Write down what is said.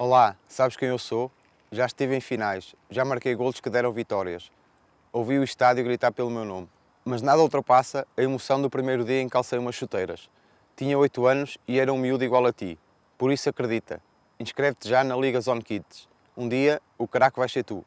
Olá, sabes quem eu sou? Já estive em finais, já marquei gols que deram vitórias. Ouvi o estádio gritar pelo meu nome. Mas nada ultrapassa a emoção do primeiro dia em que calcei umas chuteiras. Tinha 8 anos e era um miúdo igual a ti. Por isso acredita, inscreve-te já na Liga Zone Kids. Um dia, o craque vai ser tu.